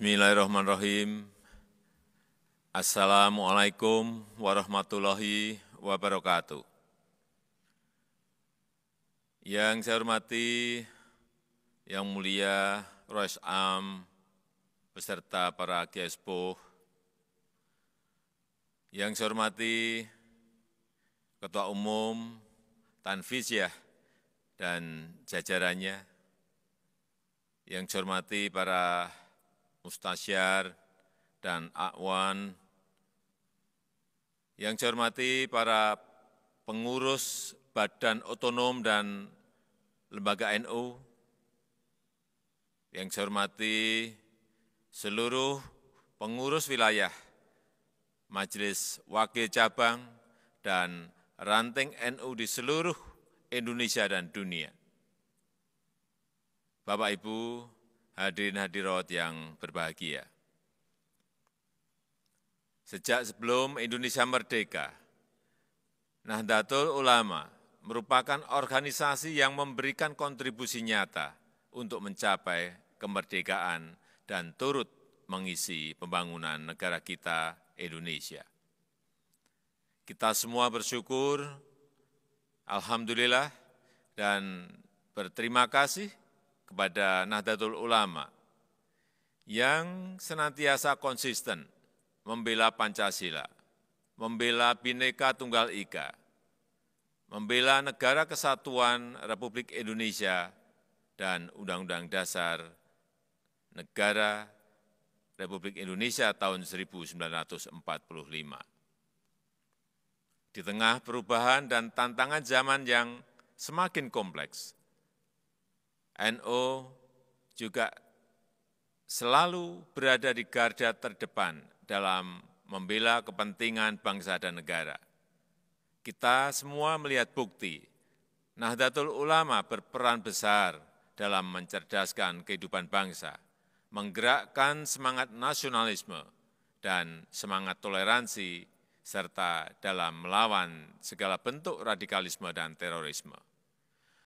Bismillahirrahmanirrahim. Assalamualaikum warahmatullahi wabarakatuh. Yang saya hormati, yang mulia Rois Am, beserta para Gespo, Yang saya hormati, Ketua Umum ya, dan jajarannya. Yang saya hormati para mustasyar, dan akwan. Yang saya hormati para pengurus badan otonom dan lembaga NU, yang saya hormati seluruh pengurus wilayah, majelis wakil cabang, dan ranting NU di seluruh Indonesia dan dunia. Bapak, Ibu, Hadirin hadirat yang berbahagia. Sejak sebelum Indonesia merdeka, Nahdlatul Ulama merupakan organisasi yang memberikan kontribusi nyata untuk mencapai kemerdekaan dan turut mengisi pembangunan negara kita Indonesia. Kita semua bersyukur, Alhamdulillah, dan berterima kasih kepada Nahdlatul Ulama yang senantiasa konsisten membela Pancasila, membela Bhinneka Tunggal Ika, membela negara kesatuan Republik Indonesia dan Undang-Undang Dasar Negara Republik Indonesia tahun 1945. Di tengah perubahan dan tantangan zaman yang semakin kompleks, NO juga selalu berada di garda terdepan dalam membela kepentingan bangsa dan negara. Kita semua melihat bukti Nahdlatul Ulama berperan besar dalam mencerdaskan kehidupan bangsa, menggerakkan semangat nasionalisme dan semangat toleransi, serta dalam melawan segala bentuk radikalisme dan terorisme.